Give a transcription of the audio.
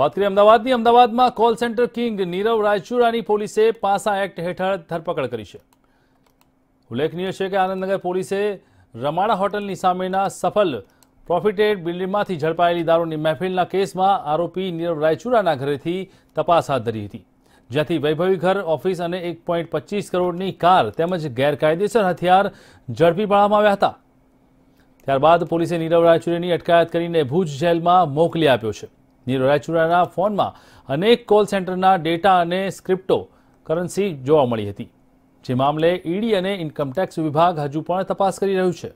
વાત કરીએ અમદાવાદની અમદાવાદમાં કોલ સેન્ટર કિંગ નીરવ રાજચુરાની પોલીસે પાસા એક્ટ હેઠળ ધરપકડ કરી છે ઉલ્લેખનીય છે કે આનંદનગર પોલીસે રમાણા હોટલની સામેના સફલ પ્રોફિટેડ બિલ્ડિંગમાંથી ઝડપાયેલી દારૂની મહેફિલના કેસમાં આરોપી નીરવ રાયચુરાના ઘરેથી તપાસ હાથ ધરી હતી જ્યાંથી વૈભવી ઘર ઓફિસ અને એક પોઈન્ટ પચીસ કરોડની કાર તેમજ ગેરકાયદેસર હથિયાર ઝડપી પાડવામાં આવ્યા હતા ત્યારબાદ પોલીસે નીરવ રાયચુરીની અટકાયત કરીને ભુજ જેલમાં મોકલી આપ્યો છે નીરવ રાયચુડાના ફોનમાં અનેક કોલ સેન્ટરના ડેટા અને સ્ક્રિપ્ટો કરન્સી જોવા મળી હતી જે મામલે ઈડી અને ઇન્કમટેક્સ વિભાગ હજુ પણ તપાસ કરી રહ્યું છે